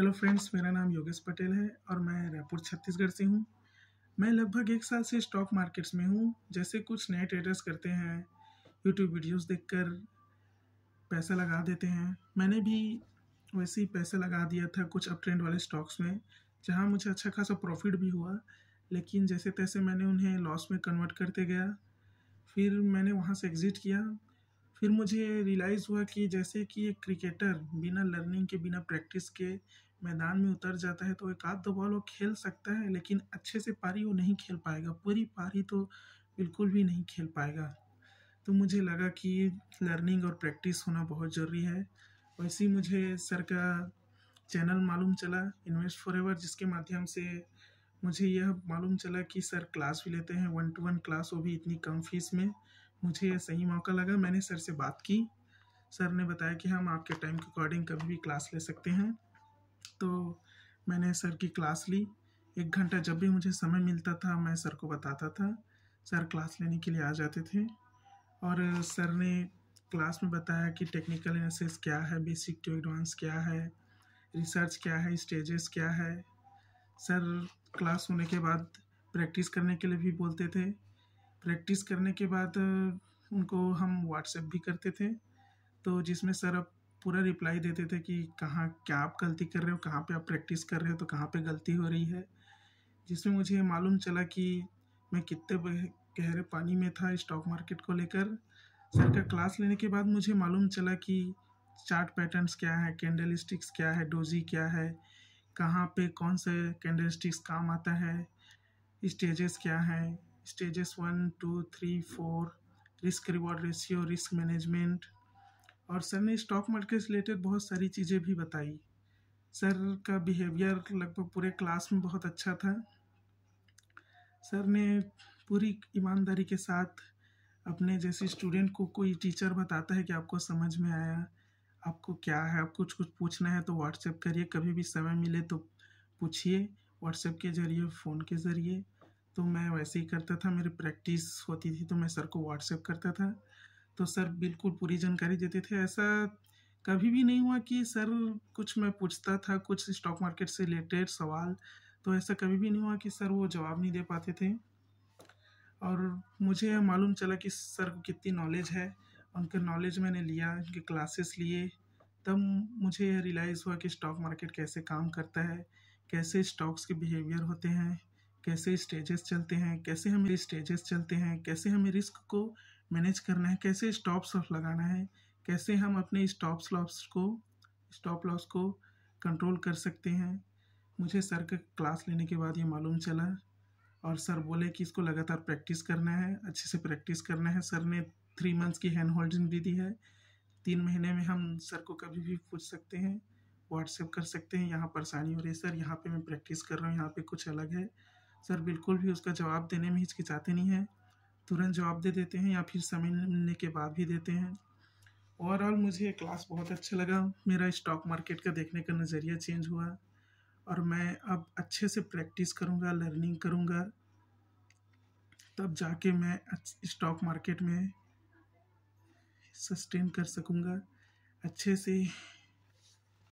hello friends मेरा नाम योगेश पटेल है और मैं रायपुर छत्तीसगढ़ से हूँ मैं लगभग एक साल से स्टॉक मार्केट्स में हूँ जैसे कुछ नए ट्रेडर्स करते हैं यूट्यूब वीडियोस देखकर पैसा लगा देते हैं मैंने भी वैसे ही पैसा लगा दिया था कुछ अप ट्रेंड वाले स्टॉक्स में जहाँ मुझे अच्छा खासा प्रॉफिट भी हुआ लेकिन जैसे तैसे मैंने उन्हें लॉस में कन्वर्ट करते गया फिर मैंने वहाँ से एग्ज़िट किया फिर मुझे रियलाइज़ हुआ कि जैसे कि एक क्रिकेटर बिना लर्निंग के बिना प्रैक्टिस के मैदान में उतर जाता है तो एक आध दो बॉल वो खेल सकता है लेकिन अच्छे से पारी वो नहीं खेल पाएगा पूरी पारी तो बिल्कुल भी नहीं खेल पाएगा तो मुझे लगा कि लर्निंग और प्रैक्टिस होना बहुत ज़रूरी है वैसे ही मुझे सर का चैनल मालूम चला इन्वेस्ट फॉर एवर जिसके माध्यम से मुझे यह मालूम चला कि सर क्लास भी लेते हैं वन टू वन क्लास वो भी इतनी कम फीस में मुझे यह सही मौका लगा मैंने सर से बात की सर ने बताया कि हम आपके टाइम के अकॉर्डिंग कभी भी क्लास ले सकते हैं तो मैंने सर की क्लास ली एक घंटा जब भी मुझे समय मिलता था मैं सर को बताता था सर क्लास लेने के लिए आ जाते थे और सर ने क्लास में बताया कि टेक्निकल एनालिसिस क्या है बेसिक टू एडवांस क्या है रिसर्च क्या है स्टेजेस क्या है सर क्लास होने के बाद प्रैक्टिस करने के लिए भी बोलते थे प्रैक्टिस करने के बाद उनको हम व्हाट्सएप भी करते थे तो जिसमें सर अब पूरा रिप्लाई देते थे कि कहाँ क्या आप गलती कर रहे हो कहाँ पे आप प्रैक्टिस कर रहे हो तो कहाँ पे गलती हो रही है जिसमें मुझे मालूम चला कि मैं कितने गहरे पानी में था स्टॉक मार्केट को लेकर सर का क्लास लेने के बाद मुझे मालूम चला कि चार्ट पैटर्न्स क्या है कैंडल स्टिक्स क्या है डोजी क्या है कहाँ पे कौन से कैंडल स्टिक्स काम आता है स्टेजेस क्या हैं stages one two three four risk reward ratio risk management और सर ने स्टॉक मार्केट से रिलेटेड बहुत सारी चीज़ें भी बताई सर का बिहेवियर लगभग पूरे क्लास में बहुत अच्छा था सर ने पूरी ईमानदारी के साथ अपने जैसे स्टूडेंट को कोई टीचर बताता है कि आपको समझ में आया आपको क्या है आप कुछ कुछ पूछना है तो व्हाट्सएप करिए कभी भी समय मिले तो पूछिए व्हाट्सएप के ज़रिए फ़ोन के ज़रिए तो मैं वैसे ही करता था मेरी प्रैक्टिस होती थी तो मैं सर को व्हाट्सएप करता था तो सर बिल्कुल पूरी जानकारी देते थे ऐसा कभी भी नहीं हुआ कि सर कुछ मैं पूछता था कुछ स्टॉक मार्केट से रिलेटेड सवाल तो ऐसा कभी भी नहीं हुआ कि सर वो जवाब नहीं दे पाते थे और मुझे यह मालूम चला कि सर को कितनी नॉलेज है उनका नॉलेज मैंने लिया उनके क्लासेस लिए तब मुझे यह रियलाइज़ हुआ कि स्टॉक मार्केट कैसे काम करता है कैसे स्टॉक्स के बिहेवियर होते हैं कैसे स्टेजेस चलते हैं कैसे हमें स्टेजेस चलते हैं कैसे हमें रिस्क को मैनेज करना है कैसे स्टॉप लॉस लगाना है कैसे हम अपने स्टॉप लॉस को स्टॉप लॉस को कंट्रोल कर सकते हैं मुझे सर का क्लास लेने के बाद ये मालूम चला और सर बोले कि इसको लगातार प्रैक्टिस करना है अच्छे से प्रैक्टिस करना है सर ने थ्री मंथ्स की हैंड होल्डिंग भी दी है तीन महीने में हम सर को कभी भी पूछ सकते हैं व्हाट्सएप कर सकते हैं यहाँ परेशानी हो रही है सर यहाँ पे मैं प्रैक्टिस कर रहा हूँ यहाँ पे कुछ अलग है सर बिल्कुल भी उसका जवाब देने में हिचकिचाते नहीं हैं तुरंत जवाब दे देते हैं या फिर समय मिलने के बाद भी देते हैं ओवरऑल मुझे क्लास बहुत अच्छा लगा मेरा स्टॉक मार्केट का देखने का नज़रिया चेंज हुआ और मैं अब अच्छे से प्रैक्टिस करूँगा लर्निंग करूँगा तब जाके मैं स्टॉक मार्केट में सस्टेन कर सकूँगा अच्छे से